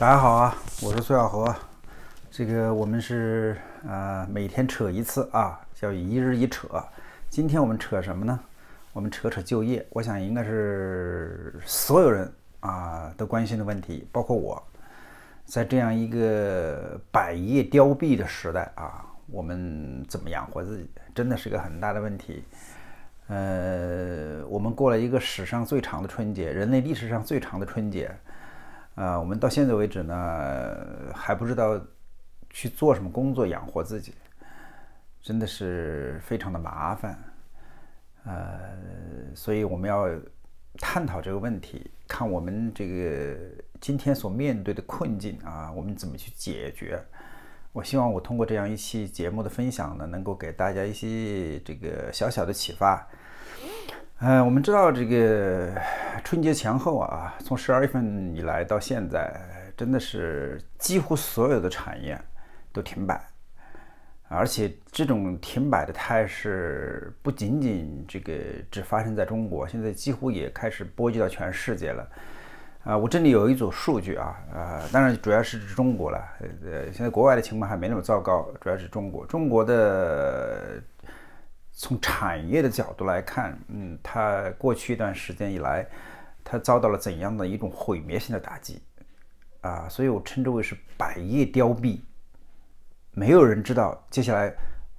大家好啊，我是苏小河。这个我们是呃每天扯一次啊，叫一日一扯。今天我们扯什么呢？我们扯扯就业。我想应该是所有人啊都关心的问题，包括我。在这样一个百业凋敝的时代啊，我们怎么养活自己，真的是个很大的问题。呃，我们过了一个史上最长的春节，人类历史上最长的春节。呃，我们到现在为止呢，还不知道去做什么工作养活自己，真的是非常的麻烦。呃，所以我们要探讨这个问题，看我们这个今天所面对的困境啊，我们怎么去解决。我希望我通过这样一期节目的分享呢，能够给大家一些这个小小的启发。呃，我们知道这个春节前后啊，从十二月份以来到现在，真的是几乎所有的产业都停摆，而且这种停摆的态势不仅仅这个只发生在中国，现在几乎也开始波及到全世界了。啊，我这里有一组数据啊，呃，当然主要是指中国了，呃，现在国外的情况还没那么糟糕，主要是中国，中国的。从产业的角度来看，嗯，它过去一段时间以来，它遭到了怎样的一种毁灭性的打击啊？所以我称之为是百业凋敝。没有人知道接下来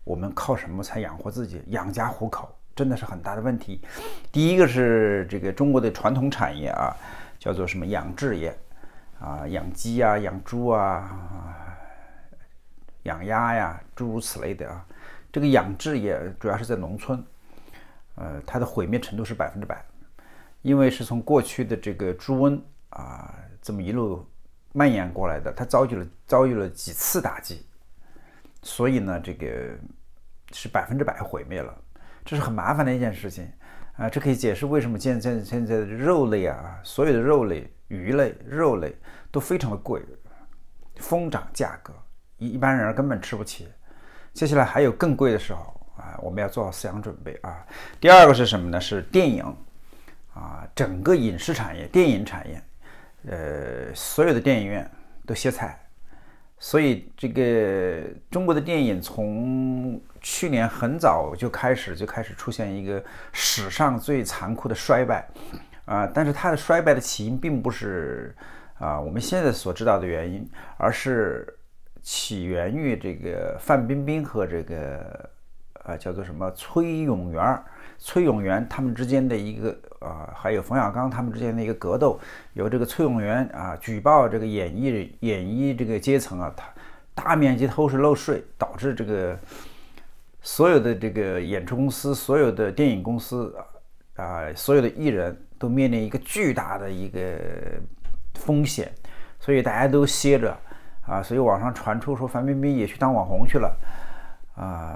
我们靠什么才养活自己、养家糊口，真的是很大的问题。第一个是这个中国的传统产业啊，叫做什么养殖业啊，养鸡啊、养猪啊、养鸭呀，诸如此类的啊。这个养殖业主要是在农村，呃，它的毁灭程度是百分之百，因为是从过去的这个猪瘟啊这么一路蔓延过来的，它遭遇了遭遇了几次打击，所以呢，这个是百分之百毁灭了，这是很麻烦的一件事情啊，这可以解释为什么现现现在的肉类啊，所有的肉类、鱼类、肉类都非常的贵，疯涨价格，一一般人根本吃不起。接下来还有更贵的时候啊，我们要做好思想准备啊。第二个是什么呢？是电影啊，整个影视产业、电影产业，呃，所有的电影院都歇菜，所以这个中国的电影从去年很早就开始就开始出现一个史上最残酷的衰败啊。但是它的衰败的起因并不是啊我们现在所知道的原因，而是。起源于这个范冰冰和这个啊叫做什么崔永元儿，崔永元他们之间的一个啊，还有冯小刚他们之间的一个格斗，由这个崔永元啊举报这个演艺演艺这个阶层啊，他大面积偷税漏税，导致这个所有的这个演出公司、所有的电影公司啊啊所有的艺人都面临一个巨大的一个风险，所以大家都歇着。啊，所以网上传出说范冰冰也去当网红去了，啊，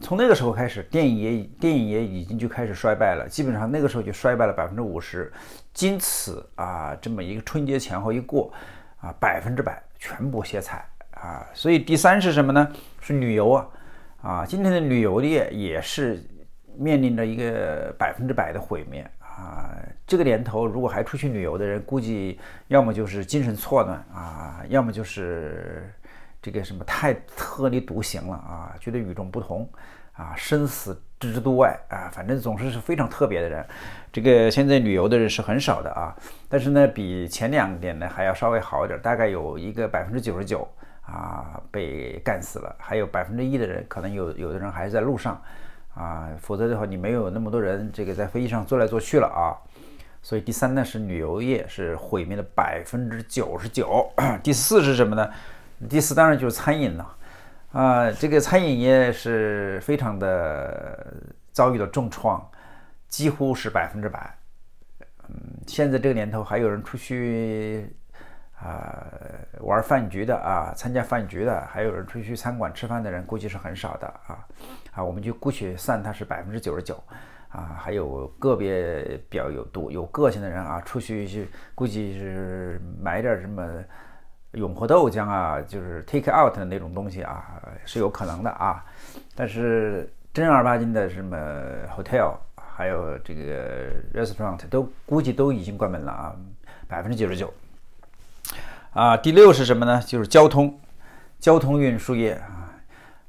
从那个时候开始，电影也电影也已经就开始衰败了，基本上那个时候就衰败了百分之五十。经此啊，这么一个春节前后一过，啊，百分之百全部歇菜啊。所以第三是什么呢？是旅游啊，啊，今天的旅游业也是面临着一个百分之百的毁灭啊。这个年头，如果还出去旅游的人，估计要么就是精神错乱啊，要么就是这个什么太特立独行了啊，觉得与众不同啊，生死置之度外啊，反正总是是非常特别的人。这个现在旅游的人是很少的啊，但是呢，比前两年呢还要稍微好一点，大概有一个百分之九十九啊被干死了，还有百分之一的人，可能有有的人还是在路上啊，否则的话，你没有那么多人这个在飞机上坐来坐去了啊。所以第三呢是旅游业是毁灭了百分之九十九，第四是什么呢？第四当然就是餐饮了，啊，这个餐饮业是非常的遭遇了重创，几乎是百分之百。嗯，现在这个年头还有人出去啊玩饭局的啊，参加饭局的，还有人出去餐馆吃饭的人估计是很少的啊，啊，我们就姑且算它是百分之九十九。啊，还有个别比较有独有个性的人啊，出去去估计是买点什么永和豆浆啊，就是 take out 的那种东西啊，是有可能的啊。但是正儿八经的什么 hotel，还有这个 restaurant，都估计都已经关门了啊，百分之九十九。啊，第六是什么呢？就是交通，交通运输业。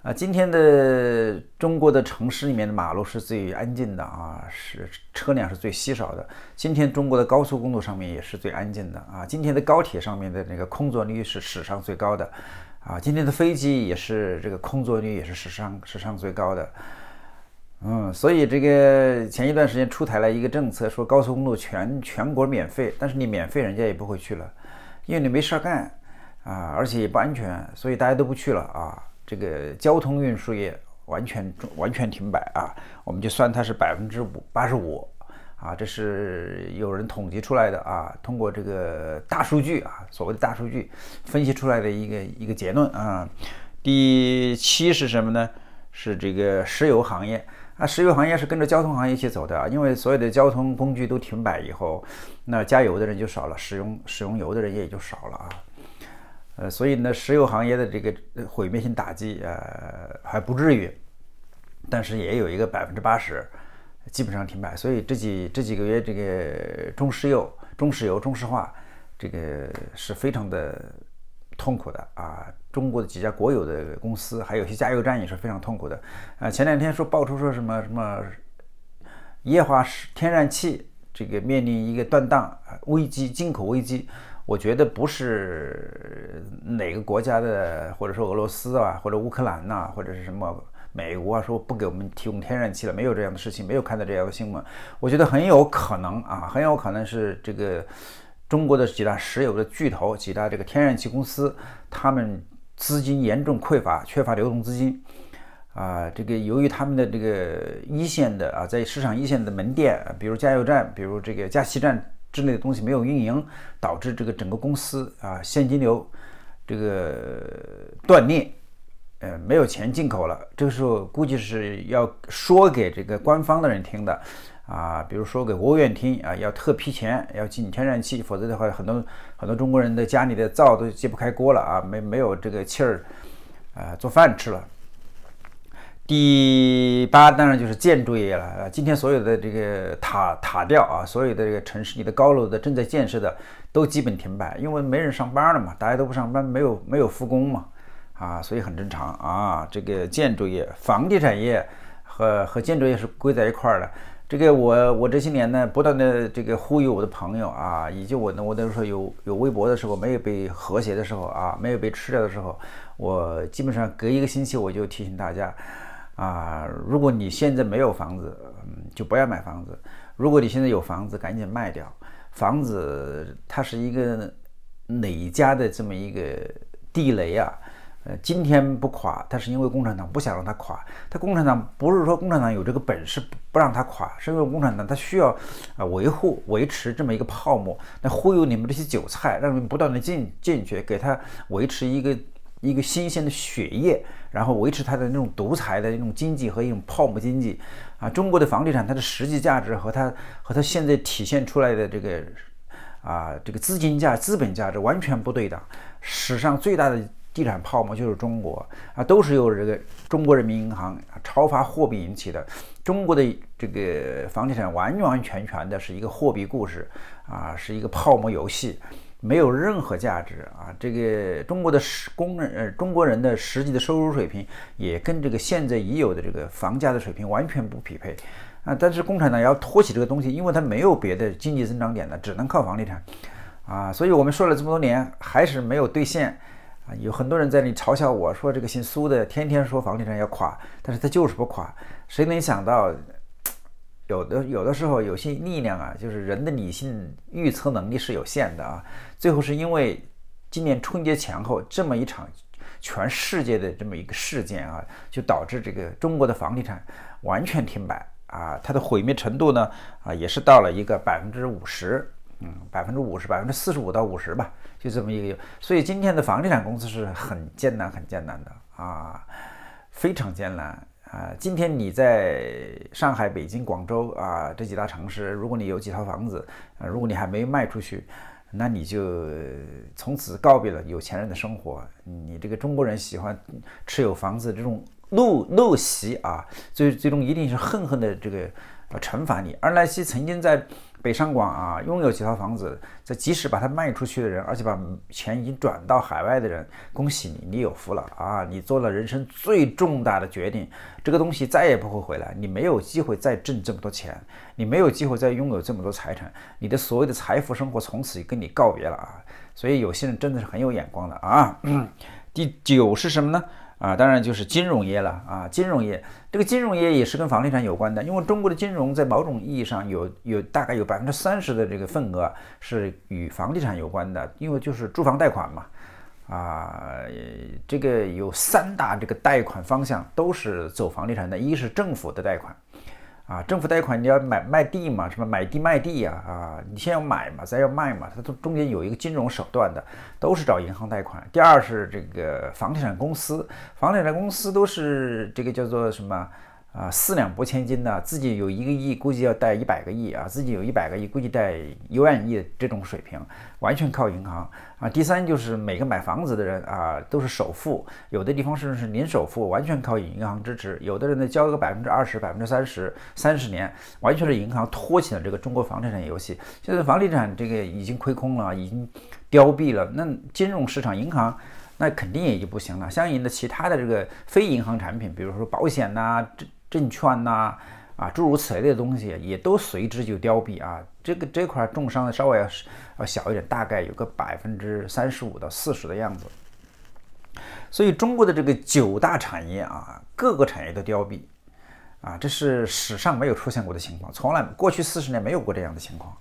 啊，今天的中国的城市里面的马路是最安静的啊，是车辆是最稀少的。今天中国的高速公路上面也是最安静的啊。今天的高铁上面的那个空座率是史上最高的，啊，今天的飞机也是这个空座率也是史上史上最高的。嗯，所以这个前一段时间出台了一个政策，说高速公路全全国免费，但是你免费，人家也不会去了，因为你没事儿干啊，而且也不安全，所以大家都不去了啊。这个交通运输业完全完全停摆啊，我们就算它是百分之五八十五啊，这是有人统计出来的啊，通过这个大数据啊，所谓的大数据分析出来的一个一个结论啊。第七是什么呢？是这个石油行业啊，石油行业是跟着交通行业一起走的啊，因为所有的交通工具都停摆以后，那加油的人就少了，使用使用油的人也就少了啊。呃，所以呢，石油行业的这个毁灭性打击呃，还不至于，但是也有一个百分之八十，基本上停摆。所以这几这几个月，这个中石油、中石油、中石化，这个是非常的痛苦的啊。中国的几家国有的公司，还有些加油站也是非常痛苦的。啊，前两天说爆出说什么什么液化天然气这个面临一个断档危机，进口危机。我觉得不是哪个国家的，或者说俄罗斯啊，或者乌克兰呐，或者是什么美国啊，说不给我们提供天然气了，没有这样的事情，没有看到这样的新闻。我觉得很有可能啊，很有可能是这个中国的几大石油的巨头、几大这个天然气公司，他们资金严重匮乏，缺乏流动资金啊。这个由于他们的这个一线的啊，在市场一线的门店，比如加油站，比如这个加气站。之类的东西没有运营，导致这个整个公司啊现金流这个断裂，呃，没有钱进口了。这个时候估计是要说给这个官方的人听的啊，比如说给国务院听啊，要特批钱，要进天然气，否则的话很多很多中国人的家里的灶都揭不开锅了啊，没没有这个气儿啊做饭吃了。第八当然就是建筑业了啊！今天所有的这个塔塔吊啊，所有的这个城市里的高楼的正在建设的都基本停摆，因为没人上班了嘛，大家都不上班，没有没有复工嘛，啊，所以很正常啊！这个建筑业、房地产业和和建筑业是归在一块儿的。这个我我这些年呢，不断的这个呼吁我的朋友啊，以及我呢，我都说有有微博的时候，没有被和谐的时候啊，没有被吃掉的时候，我基本上隔一个星期我就提醒大家。啊，如果你现在没有房子，嗯，就不要买房子。如果你现在有房子，赶紧卖掉。房子它是一个哪家的这么一个地雷啊？呃，今天不垮，它是因为共产党不想让它垮。它共产党不是说共产党有这个本事不不让它垮，是因为共产党他需要啊维护维持这么一个泡沫，那忽悠你们这些韭菜，让你们不断的进进去，给他维持一个。一个新鲜的血液，然后维持它的那种独裁的那种经济和一种泡沫经济，啊，中国的房地产它的实际价值和它和它现在体现出来的这个，啊，这个资金价资本价值完全不对等。史上最大的地产泡沫就是中国啊，都是由这个中国人民银行超发货币引起的。中国的这个房地产完完全全的是一个货币故事，啊，是一个泡沫游戏。没有任何价值啊！这个中国的实工人，呃，中国人的实际的收入水平也跟这个现在已有的这个房价的水平完全不匹配啊！但是共产党要托起这个东西，因为它没有别的经济增长点了，只能靠房地产啊！所以我们说了这么多年，还是没有兑现啊！有很多人在那里嘲笑我说这个姓苏的天天说房地产要垮，但是他就是不垮，谁能想到？有的有的时候有些力量啊，就是人的理性预测能力是有限的啊。最后是因为今年春节前后这么一场全世界的这么一个事件啊，就导致这个中国的房地产完全停摆啊。它的毁灭程度呢啊，也是到了一个百分之五十，嗯，百分之五十，百分之四十五到五十吧，就这么一个。所以今天的房地产公司是很艰难很艰难的啊，非常艰难。啊，今天你在上海、北京、广州啊这几大城市，如果你有几套房子，啊，如果你还没卖出去，那你就从此告别了有钱人的生活。你这个中国人喜欢持有房子这种陋陋习啊，最最终一定是恨恨的这个惩罚你。而那些曾经在。北上广啊，拥有几套房子，再即使把它卖出去的人，而且把钱已经转到海外的人，恭喜你，你有福了啊！你做了人生最重大的决定，这个东西再也不会回来，你没有机会再挣这么多钱，你没有机会再拥有这么多财产，你的所谓的财富生活从此跟你告别了啊！所以有些人真的是很有眼光的啊。嗯、第九是什么呢？啊，当然就是金融业了啊，金融业这个金融业也是跟房地产有关的，因为中国的金融在某种意义上有有大概有百分之三十的这个份额是与房地产有关的，因为就是住房贷款嘛，啊，这个有三大这个贷款方向都是走房地产的，一是政府的贷款。啊，政府贷款你要买卖地嘛，什么买地卖地呀？啊，你先要买嘛，再要卖嘛，它都中间有一个金融手段的，都是找银行贷款。第二是这个房地产公司，房地产公司都是这个叫做什么？啊，四两拨千斤的，自己有一个亿，估计要贷一百个亿啊；自己有一百个亿，估计贷一万亿这种水平，完全靠银行啊。第三就是每个买房子的人啊，都是首付，有的地方甚至是零首付，完全靠银行支持；有的人呢交个百分之二十、百分之三十，三十年，完全是银行托起了这个中国房地产游戏。现在房地产这个已经亏空了，已经凋敝了，那金融市场、银行那肯定也就不行了。相应的其他的这个非银行产品，比如说保险呐，这。证券呐，啊，诸如此类的东西也都随之就凋敝啊，这个这块儿重伤的稍微要小一点，大概有个百分之三十五到四十的样子。所以中国的这个九大产业啊，各个产业都凋敝啊，这是史上没有出现过的情况，从来过去四十年没有过这样的情况。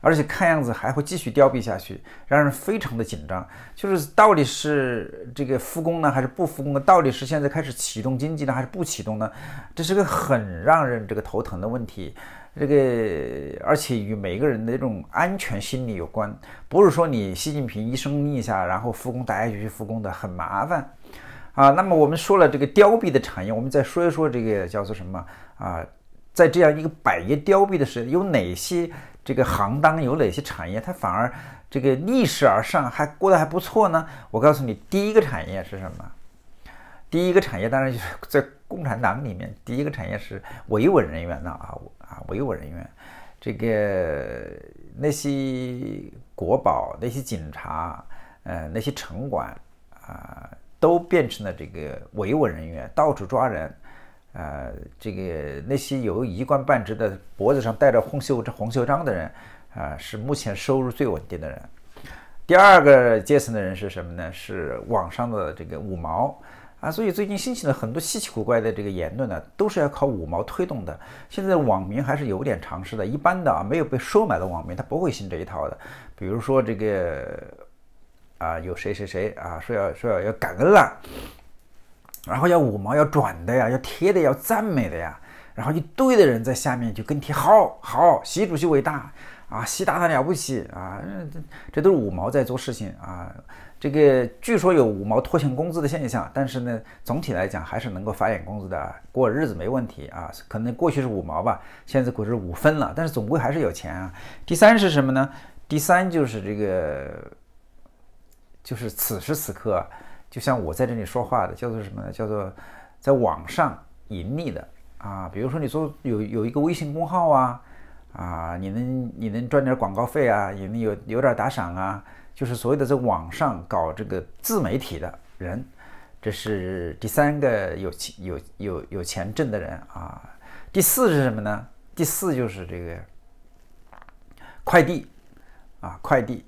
而且看样子还会继续凋敝下去，让人非常的紧张。就是到底是这个复工呢，还是不复工？到底是现在开始启动经济呢，还是不启动呢？这是个很让人这个头疼的问题。这个而且与每个人的这种安全心理有关。不是说你习近平一声令下，然后复工，大家就去复工的，很麻烦啊。那么我们说了这个凋敝的产业，我们再说一说这个叫做什么啊？在这样一个百业凋敝的时代，有哪些？这个行当有哪些产业？它反而这个逆势而上，还过得还不错呢？我告诉你，第一个产业是什么？第一个产业当然就是在共产党里面，第一个产业是维稳人员呐啊啊，维稳人员，这个那些国宝、那些警察、呃那些城管啊，都变成了这个维稳人员，到处抓人。呃，这个那些有一官半职的，脖子上戴着红袖红袖章的人，啊，是目前收入最稳定的人。第二个阶层的人是什么呢？是网上的这个五毛啊。所以最近兴起了很多稀奇古怪的这个言论呢，都是要靠五毛推动的。现在网民还是有点常识的，一般的啊，没有被收买的网民，他不会信这一套的。比如说这个，啊，有谁谁谁啊，说要说要要感恩了。然后要五毛要转的呀，要贴的，要赞美的呀，然后一堆的人在下面就跟贴，好好，习主席伟大啊，习大大了不起啊，这这都是五毛在做事情啊。这个据说有五毛拖欠工资的现象，但是呢，总体来讲还是能够发点工资的，过日子没问题啊。可能过去是五毛吧，现在估计是五分了，但是总归还是有钱啊。第三是什么呢？第三就是这个，就是此时此刻。就像我在这里说话的叫做什么呢？叫做在网上盈利的啊，比如说你做有有一个微信公号啊，啊，你能你能赚点广告费啊，也能有有点打赏啊，就是所谓的在网上搞这个自媒体的人，这是第三个有钱有有有钱挣的人啊。第四是什么呢？第四就是这个快递啊，快递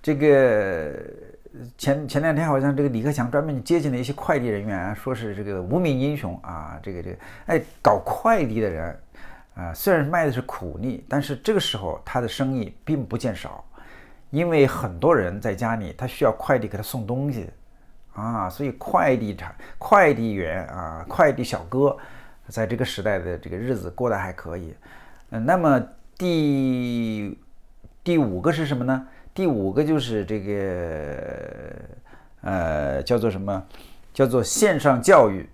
这个。前前两天，好像这个李克强专门接近了一些快递人员，说是这个无名英雄啊，这个这个，哎，搞快递的人，啊，虽然卖的是苦力，但是这个时候他的生意并不见少，因为很多人在家里，他需要快递给他送东西，啊，所以快递产快递员啊，快递小哥，在这个时代的这个日子过得还可以。嗯，那么第第五个是什么呢？第五个就是这个呃叫做什么，叫做线上教育。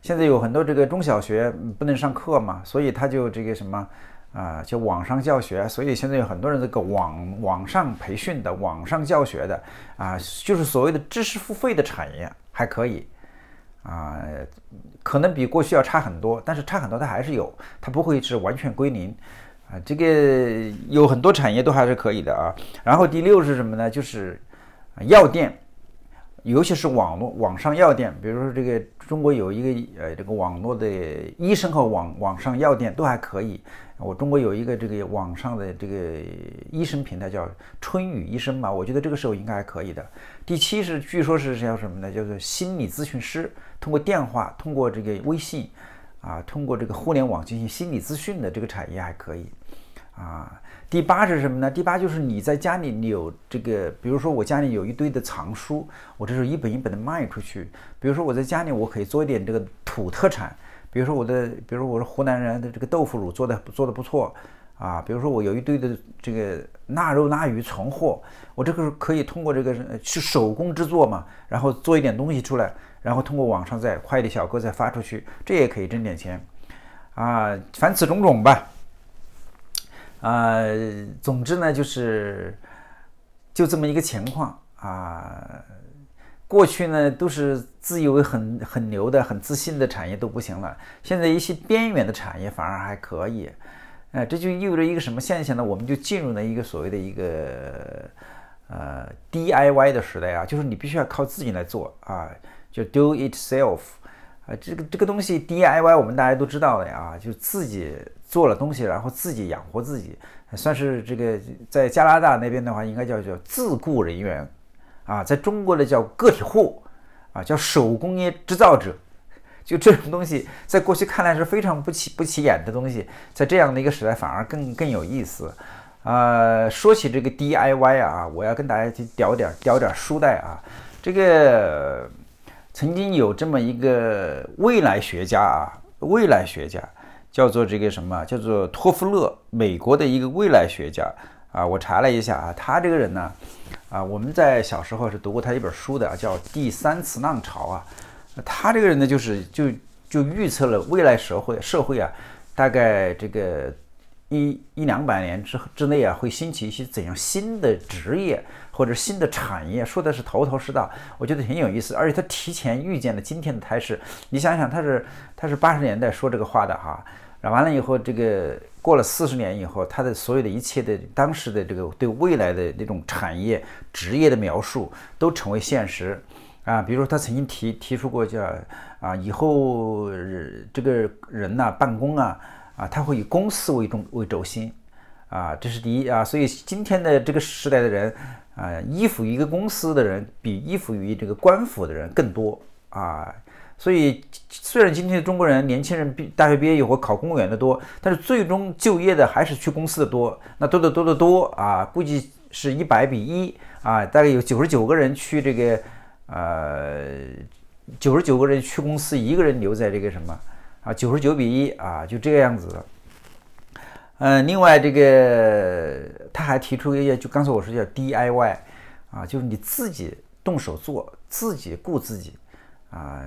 现在有很多这个中小学不能上课嘛，所以他就这个什么啊，就网上教学。所以现在有很多人这个网网上培训的、网上教学的啊，就是所谓的知识付费的产业还可以啊，可能比过去要差很多，但是差很多它还是有，它不会是完全归零。啊，这个有很多产业都还是可以的啊。然后第六是什么呢？就是药店，尤其是网络网上药店。比如说这个中国有一个呃这个网络的医生和网网上药店都还可以。我中国有一个这个网上的这个医生平台叫春雨医生嘛，我觉得这个时候应该还可以的。第七是据说是叫什么呢？叫做心理咨询师，通过电话，通过这个微信。啊，通过这个互联网进行心理咨询的这个产业还可以。啊，第八是什么呢？第八就是你在家里你有这个，比如说我家里有一堆的藏书，我这时候一本一本的卖出去。比如说我在家里我可以做一点这个土特产，比如说我的，比如说我是湖南人的这个豆腐乳做的做的不错啊。比如说我有一堆的这个腊肉腊鱼存货，我这个时候可以通过这个是手工制作嘛，然后做一点东西出来。然后通过网上再快递小哥再发出去，这也可以挣点钱，啊，凡此种种吧，啊，总之呢就是就这么一个情况啊。过去呢都是自以为很很牛的、很自信的产业都不行了，现在一些边缘的产业反而还可以，哎，这就意味着一个什么现象呢？我们就进入了一个所谓的一个。呃，DIY 的时代啊，就是你必须要靠自己来做啊，就 do it self 啊，这个这个东西 DIY 我们大家都知道的呀，就自己做了东西，然后自己养活自己，算是这个在加拿大那边的话应该叫叫自雇人员啊，在中国的叫个体户啊，叫手工业制造者，就这种东西，在过去看来是非常不起不起眼的东西，在这样的一个时代反而更更有意思。呃，说起这个 DIY 啊，我要跟大家去屌点儿，屌点儿书带啊。这个曾经有这么一个未来学家啊，未来学家叫做这个什么？叫做托夫勒，美国的一个未来学家啊。我查了一下啊，他这个人呢，啊，我们在小时候是读过他一本书的，啊，叫《第三次浪潮》啊。他这个人呢，就是就就预测了未来社会社会啊，大概这个。一一两百年之之内啊，会兴起一些怎样新的职业或者新的产业，说的是头头是道，我觉得很有意思，而且他提前预见了今天的态势。你想想，他是他是八十年代说这个话的哈，然后完了以后，这个过了四十年以后，他的所有的一切的当时的这个对未来的那种产业职业的描述都成为现实啊。比如说他曾经提提出过叫啊以后这个人呐办公啊。啊，他会以公司为中为轴心，啊，这是第一啊，所以今天的这个时代的人，啊，依附于一个公司的人比依附于这个官府的人更多啊，所以虽然今天中国人年轻人毕大学毕业以后考公务员的多，但是最终就业的还是去公司的多，那多得多得多啊，估计是一百比一啊，大概有九十九个人去这个，呃，九十九个人去公司，一个人留在这个什么。啊，九十九比一啊，就这个样子。嗯，另外这个他还提出一个，就刚才我说叫 D I Y，啊，就是你自己动手做，自己雇自己，啊。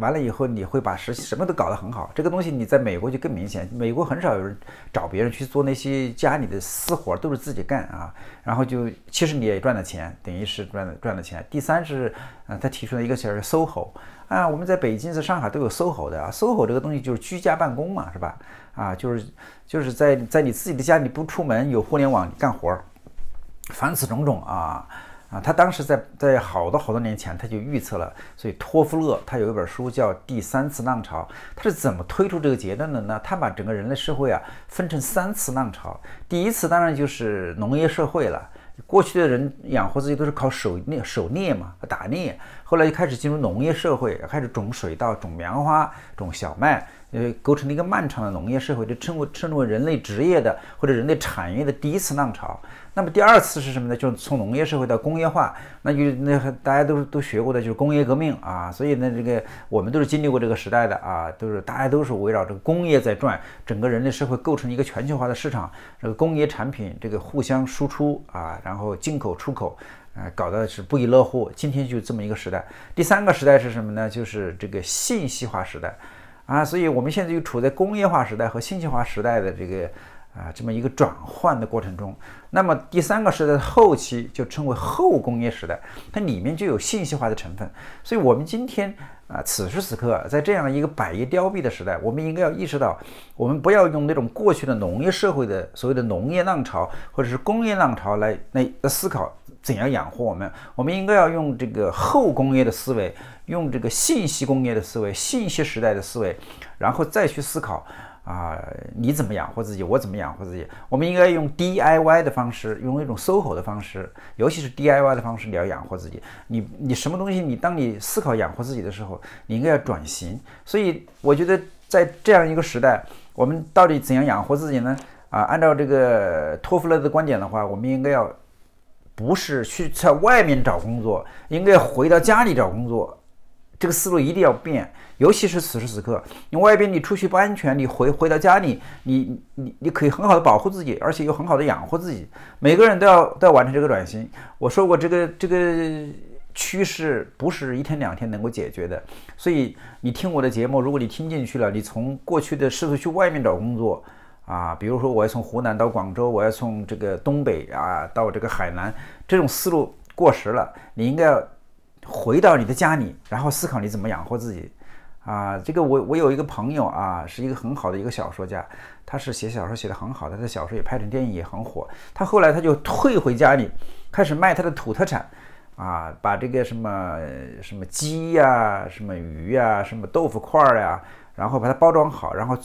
完了以后，你会把什什么都搞得很好。这个东西你在美国就更明显，美国很少有人找别人去做那些家里的私活，都是自己干啊。然后就，其实你也赚了钱，等于是赚了赚了钱。第三是，啊，他提出了一个词儿 SOHO 啊，我们在北京在上海都有 SOHO 的，SOHO 啊。这个东西就是居家办公嘛，是吧？啊，就是就是在在你自己的家里不出门，有互联网干活儿，凡此种种啊。啊，他当时在在好多好多年前，他就预测了。所以托夫勒他有一本书叫《第三次浪潮》，他是怎么推出这个结论的呢？他把整个人类社会啊分成三次浪潮。第一次当然就是农业社会了，过去的人养活自己都是靠狩猎狩猎嘛，打猎。后来就开始进入农业社会，开始种水稻、种棉花、种小麦，呃，构成了一个漫长的农业社会，就称为称为人类职业的或者人类产业的第一次浪潮。那么第二次是什么呢？就是从农业社会到工业化，那就那大家都是都学过的，就是工业革命啊。所以呢，这个我们都是经历过这个时代的啊，都是大家都是围绕这个工业在转，整个人类社会构成一个全球化的市场，这个工业产品这个互相输出啊，然后进口出口。哎，搞得是不亦乐乎。今天就这么一个时代。第三个时代是什么呢？就是这个信息化时代，啊，所以我们现在就处在工业化时代和信息化时代的这个啊这么一个转换的过程中。那么第三个时代的后期就称为后工业时代，它里面就有信息化的成分。所以我们今天。啊，此时此刻，在这样一个百业凋敝的时代，我们应该要意识到，我们不要用那种过去的农业社会的所谓的农业浪潮或者是工业浪潮来那来思考怎样养活我们。我们应该要用这个后工业的思维，用这个信息工业的思维、信息时代的思维，然后再去思考。啊，你怎么养活自己？我怎么养活自己？我们应该用 DIY 的方式，用一种 SOHO 的方式，尤其是 DIY 的方式你要养活自己。你你什么东西？你当你思考养活自己的时候，你应该要转型。所以我觉得，在这样一个时代，我们到底怎样养活自己呢？啊，按照这个托福勒的观点的话，我们应该要不是去在外面找工作，应该回到家里找工作。这个思路一定要变，尤其是此时此刻，你外边你出去不安全，你回回到家里，你你你可以很好的保护自己，而且又很好的养活自己。每个人都要都要完成这个转型。我说过，这个这个趋势不是一天两天能够解决的。所以你听我的节目，如果你听进去了，你从过去的试图去外面找工作啊，比如说我要从湖南到广州，我要从这个东北啊到这个海南，这种思路过时了，你应该要。回到你的家里，然后思考你怎么养活自己，啊，这个我我有一个朋友啊，是一个很好的一个小说家，他是写小说写的很好，他的小说也拍成电影也很火，他后来他就退回家里，开始卖他的土特产，啊，把这个什么什么鸡呀，什么鱼呀，什么豆腐块呀，然后把它包装好，然后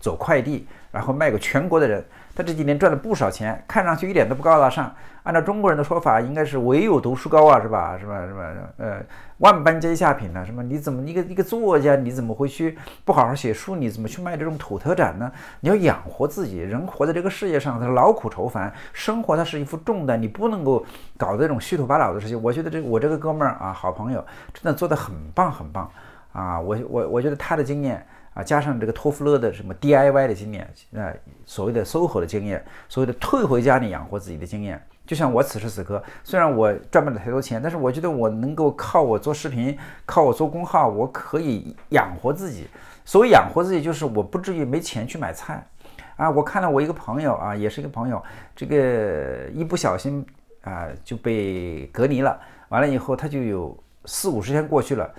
走快递。然后卖给全国的人，他这几年赚了不少钱，看上去一点都不高大上。按照中国人的说法，应该是唯有读书高啊，是吧？是吧？是吧？呃，万般皆下品呢？什么？你怎么一个一个作家，你怎么会去不好好写书？你怎么去卖这种土特产呢？你要养活自己，人活在这个世界上，他劳苦愁烦，生活它是一副重担，你不能够搞这种虚头巴脑的事情。我觉得这我这个哥们儿啊，好朋友，真的做的很棒很棒啊！我我我觉得他的经验。啊，加上这个托福乐的什么 DIY 的经验，呃，所谓的 SOHO 的经验，所谓的退回家里养活自己的经验，就像我此时此刻，虽然我赚不了太多钱，但是我觉得我能够靠我做视频，靠我做公号，我可以养活自己。所谓养活自己，就是我不至于没钱去买菜啊。我看了我一个朋友啊，也是一个朋友，这个一不小心啊就被隔离了，完了以后他就有四五十天过去了。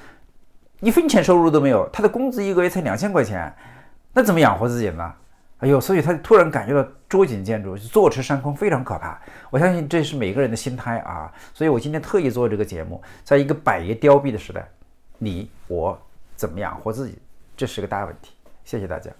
一分钱收入都没有，他的工资一个月才两千块钱，那怎么养活自己呢？哎呦，所以他突然感觉到捉襟见肘，坐吃山空非常可怕。我相信这是每个人的心态啊。所以我今天特意做这个节目，在一个百业凋敝的时代，你我怎么养活自己，这是个大问题。谢谢大家。